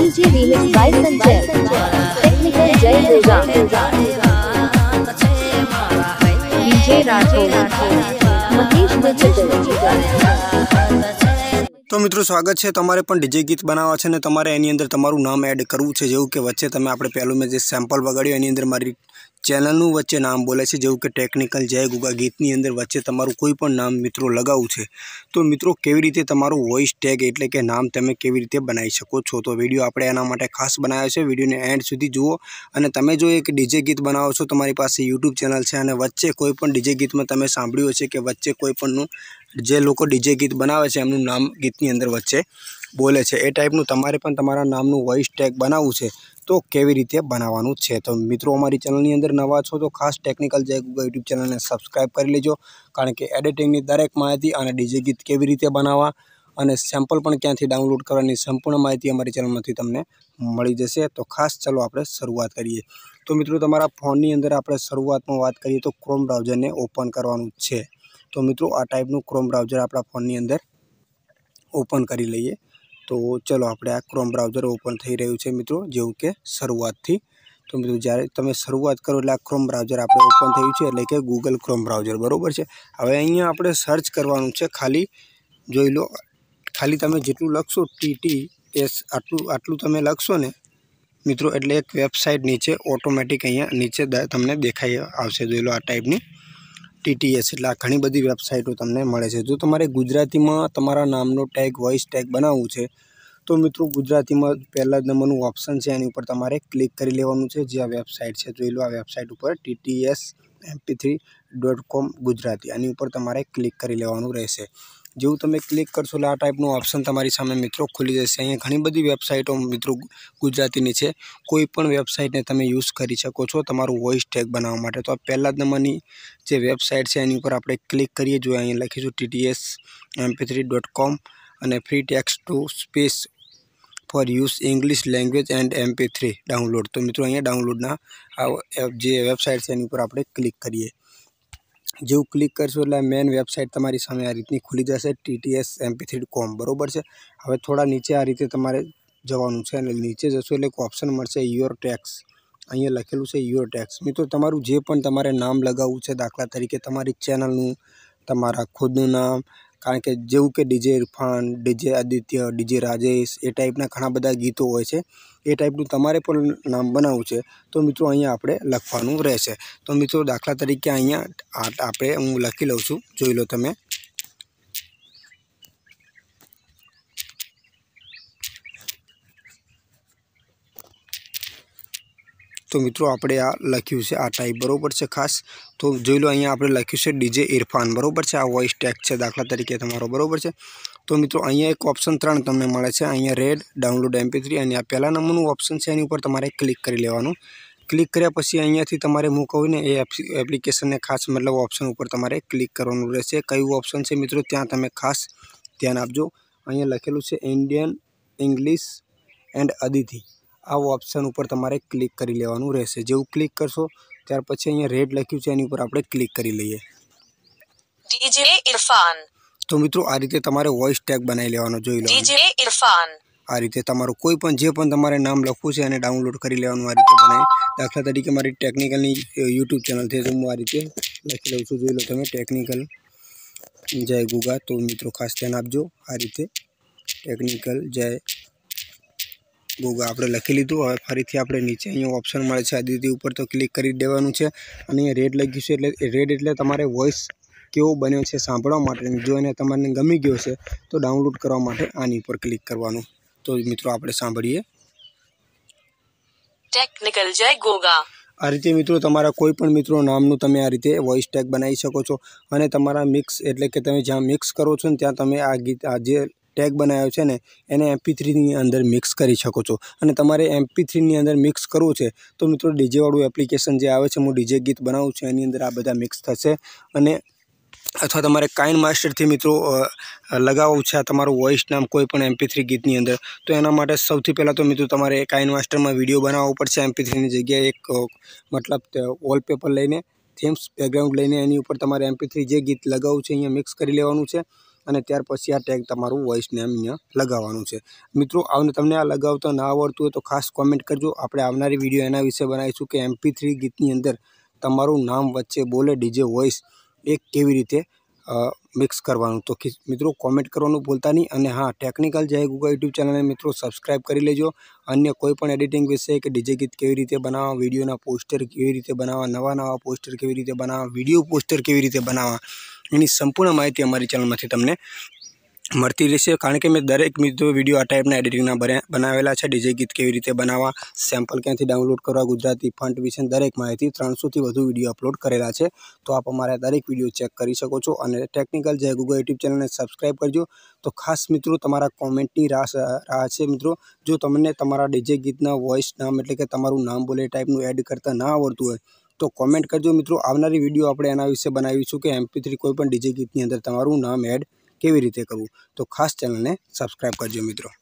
DJ remix by Sanjay technical जय होगा DJ Rathore Mahesh विचित्र તો મિત્રો સ્વાગત છે તમારે પણ ડીજે ગીત બનાવવા છે ને તમારે એની અંદર તમારું નામ એડ કરવું છે જેવું કે વચ્ચે તમે આપણે પહેલું મેં જે સેમ્પલ વગાડ્યું એની અંદર મારી ચેનલનું વચ્ચે નામ બોલે છે જેવું કે ટેકનિકલ જય ગુગા ગીતની અંદર વચ્ચે તમારું કોઈ પણ નામ મિત્રો લગાવવું છે તો મિત્રો કેવી રીતે તમારું વોઇસ ટેગ એટલે કે નામ તમે કેવી રીતે બનાવી શકો છો તો વિડીયો આપણે એના માટે ખાસ બનાવ્યો છે વિડીયોને એન્ડ સુધી જુઓ અને તમે જો એક ડીજે ગીત બનાવો છો તમારી પાસે યુટ્યુબ ચેનલ છે અને વચ્ચે કોઈ પણ ડીજે ગીતમાં તમે સાંભળ્યું હશે કે વચ્ચે કોઈ પણનું જે લોકો ડીજે ગીત બનાવે છે એમનું નામ ગીતની અંદર વધશે બોલે છે એ ટાઈપનું તમારે પણ તમારું નામનું વોઇસ ટેગ બનાવવું છે તો કેવી રીતે બનાવવાનું છે તો મિત્રો અમારી ચેનલની અંદર નવા છો તો ખાસ ટેકનિકલ જેવું YouTube ચેનલને સબ્સ્ક્રાઇબ કરી લેજો કારણ કે એડિટિંગની દરેક માહિતી અને ડીજે ગીત કેવી રીતે બનાવવા અને સેમ્પલ પણ ક્યાંથી ડાઉનલોડ કરવાની સંપૂર્ણ માહિતી અમારી ચેનલમાંથી તમને મળી જશે તો ખાસ ચલો આપણે શરૂઆત કરીએ તો મિત્રો તમારા ફોનની અંદર આપણે શરૂઆતમાં વાત કરીએ તો Chrome બ્રાઉઝરને ઓપન કરવાનું છે તો મિત્રો આ ટાઈપ નું ક્રોમ બ્રાઉઝર આપણા ફોન ની અંદર ઓપન કરી લઈએ તો ચલો આપણે આ ક્રોમ બ્રાઉઝર ઓપન થઈ રહ્યું છે મિત્રો જેવું કે શરૂઆત થી તો મિત્રો જ્યારે તમે શરૂઆત કરો એટલે આ ક્રોમ બ્રાઉઝર આપણે ઓપન થઈયું છે એટલે કે Google Chrome બ્રાઉઝર બરોબર છે હવે અહીંયા આપણે સર્ચ કરવાનું છે ખાલી જોઈ લો ખાલી તમે જેટલું લખશો ટ ટી એસ આટલું આટલું તમે લખશો ને મિત્રો એટલે એક વેબસાઈટ નીચે ઓટોમેટિક અહીંયા નીચે दाएं તમને દેખાઈ આવશે જોઈ લો આ ટાઈપની ટીટીએસ એટલે આ ઘણી બધી વેબસાઇટો તમને મળે છે જો તમારે ગુજરાતીમાં તમારા નામનો ટેગ વોઇસ ટેગ બનાવવું છે તો મિત્રો ગુજરાતીમાં પહેલાં જ નંબરનું ઓપ્શન છે એની ઉપર તમારે ક્લિક કરી લેવાનું છે જે આ વેબસાઇટ છે જોઈ લો આ વેબસાઇટ ઉપર ટીટીએસ એમપી થ્રી ડોટ કોમ ગુજરાતી આની ઉપર તમારે ક્લિક કરી લેવાનું રહેશે જેવું તમે ક્લિક કરશો એટલે આ ટાઈપનું ઓપ્શન તમારી સામે મિત્રો ખુલી જશે અહીંયા ઘણી બધી વેબસાઇટો મિત્રો ગુજરાતીની છે કોઈ પણ વેબસાઇટને તમે યુઝ કરી શકો છો તમારું વોઇસ ટેગ બનાવવા માટે તો આ પહેલા નંબરની જે વેબસાઇટ છે એની ઉપર આપણે ક્લિક કરીએ જોઈએ અહીંયા લખીશું TTS MP three dot com અને free text to speech for use English language and MP three download તો મિત્રો અહીંયા ડાઉનલોડના જે વેબસાઇટ છે એની ઉપર આપણે ક્લિક કરીએ જો ક્લિક કરશો એટલે મેન વેબસાઈટ તમારી સામે આ રીતે ખુલી જશે ttsmp3.com બરોબર છે હવે થોડા નીચે આ રીતે તમારે જવાનું છે એટલે નીચે જશો એટલે એક ઓપ્શન મળશે યોર ટેગ્સ અહીંયા લખેલું છે યોર ટેગ્સ મિત્રો તમારું જે પણ તમારે નામ લગાવવું છે દાખલા તરીકે તમારા ચેનલનું તમારું ખુદનું નામ કારણ કે જેવું કે DJ Irfan DJ Aditya DJ Rajesh એ ટાઈપના ઘણા બધા ગીતો હોય છે એ ટાઈપનું તમારે પણ નામ બનાવવું છે તો મિત્રો અહીંયા આપણે લખવાનું રહેશે તો મિત્રો દાખલા તરીકે અહીંયા આપણે હું લખી લઉં છું જોઈ લો તમે તો મિત્રો આપણે આ લખ્યું છે આ ટાઈ બરોબર છે ખાસ તો જોઈ લો અહીંયા આપણે લખ્યું છે ડીજે इरफान બરોબર છે આ વોઇસ ટેગ છે દાખલા તરીકે તમારો બરોબર છે તો મિત્રો અહીંયા એક ઓપ્શન 3 તમને મળે છે અહીંયા રેડ ડાઉનલોડ MP3 અને આ પહેલા નંબરનું ઓપ્શન C ની ઉપર તમારે ક્લિક કરી લેવાનું ક્લિક કર્યા પછી અહીંયાથી તમારે મૂકવું ને એ એપ્લિકેશન ને ખાસ મતલબ ઓપ્શન ઉપર તમારે ક્લિક કરવાનું રહેશે કઈ ઓપ્શન છે મિત્રો ત્યાં તમે ખાસ ધ્યાન આપજો અહીંયા લખેલું છે ઇન્ડિયન ઇંગ્લિશ એન્ડ આદિતિ આવો ઓપ્શન ઉપર તમારે ક્લિક કરી લેવાનું રહેશે જે હું ક્લિક કરશો ત્યાર પછી અહીંયા રેડ લખ્યું છે એની ઉપર આપણે ક્લિક કરી લઈએ DJ इरफान તો મિત્રો આ રીતે તમારે વોઇસ ટેગ બનાવી લેવાનો જોઈ લો DJ इरफान આ રીતે તમારો કોઈ પણ જે પણ તમારું નામ લખું છે અને ડાઉનલોડ કરી લેવાનો આ રીતે બનેાાાાાાાાાાાાાાાાાાાાાાાાાાાાાાાાાાાાાાાાાાાાાાાાાાાાાાાાાાાાાાાાાાાાાાાાાાાાાાાાાાાાાાાાાાાાાાાાાાાાાાાાાાાાાાાાાાાાાાાાાાાાાાાાાાાાાાાાાાાાાાાાાાાાાાાાાાાાાાાાાાાાાાાાાાાા ગોગા આપણે લખી લીધું હવે ફરીથી આપણે નીચે અહીંયા ઓપ્શન મળે છે આ દીધી ઉપર તો ક્લિક કરી દેવાનું છે અને રેડ લખ્યું છે એટલે રેડ એટલે તમારે વોઇસ કેવો બન્યો છે સાંભળવા માટે જો એ તમને ગમી ગયો છે તો ડાઉનલોડ કરવા માટે આની ઉપર ક્લિક કરવાનું તો મિત્રો આપણે સાંભળીએ ટેકનિકલ જાય ગોગા આ રીતે મિત્રો તમારો કોઈ પણ મિત્રો નામ નું તમે આ રીતે વોઇસ ટેગ બનાવી શકો છો અને તમારા મિક્સ એટલે કે તમે જ્યાં મિક્સ કરો છો ને ત્યાં તમે આ ગીત આજે બેક બનાવ્યો છે ને એને MP3 ની અંદર મિક્સ કરી શકો છો અને તમારા MP3 ની અંદર મિક્સ કરવું છે તો મિત્રો ડીજે વાળું એપ્લિકેશન જે આવે છે હું ડીજે ગીત બનાવું છું એની અંદર આ બધા મિક્સ થશે અને અથવા તમારે કાઇન માસ્ટર થી મિત્રો લગાવવું છે તમારો વોઇસ નામ કોઈ પણ MP3 ગીત ની અંદર તો એના માટે સૌથી પહેલા તો મિત્રો તમારે કાઇન માસ્ટર માં વિડિયો બનાવવો પડશે MP3 ની જગ્યાએ એક મતલબ વોલ ペ પર લઈને થીમ્સ બેકગ્રાઉન્ડ લઈને એની ઉપર તમારું MP3 જે ગીત લગાવું છે એ અહીંયા મિક્સ કરી લેવાનું છે અને ત્યાર પછી આ ટેગ તમારું વોઇસ નેમ લગાવાનું છે મિત્રો આવું તમને આ લગાવ તો ના આવડતું હોય તો ખાસ કમેન્ટ કરજો આપણે આવનારી વિડિયો એના વિશે બનાવીશું કે MP3 ગીતની અંદર તમારું નામ વચ્ચે બોલે DJ વોઇસ એક કેવી રીતે મિક્સ કરવાનું તો મિત્રો કમેન્ટ કરવાનું બોлтаની અને હા ટેકનિકલ જય ગુગલ YouTube ચેનલને મિત્રો સબ્સ્ક્રાઇબ કરી લેજો અન્ય કોઈ પણ એડિટિંગ વિશે કે DJ ગીત કેવી રીતે બનાવવું વિડિયોના પોસ્ટર કેવી રીતે બનાવવું નવા નવા પોસ્ટર કેવી રીતે બનાવવું વિડિયો પોસ્ટર કેવી રીતે બનાવવું અની સંપૂર્ણ માહિતી અમારી ચેનલમાંથી તમે મળતી રહેશે કારણ કે મે દરેક વીડિયો આટલા એડિટિંગના બનાવેલા છે ડીજે ગીત કેવી રીતે બનાવવા સેમ્પલ ક્યાંથી ડાઉનલોડ કરવા ગુજરાતી ફોન્ટ વિશે દરેક માહિતી 300 થી વધુ વીડિયો અપલોડ કરેલા છે તો આપ અમારા દરેક વીડિયો ચેક કરી શકો છો અને ટેકનિકલ જય ગુગલ YouTube ચેનલને સબ્સ્ક્રાઇબ કરજો તો ખાસ મિત્રો તમારા કોમેન્ટની રાહ છે મિત્રો જો તમે તમારા ડીજે ગીતના વોઇસ નામ એટલે કે તમારું નામ બોલે ટાઇપનું એડ કરતા ના આવડતું હોય તો કમેન્ટ કરજો મિત્રો આવનારી વિડિયો આપણે આના વિશે બનાવીશ કે MP3 કોઈ પણ DJ ગીત ની અંદર તમારું નામ એડ કેવી રીતે કરવું તો ખાસ ચેનલ ને સબસ્ક્રાઇબ કરજો મિત્રો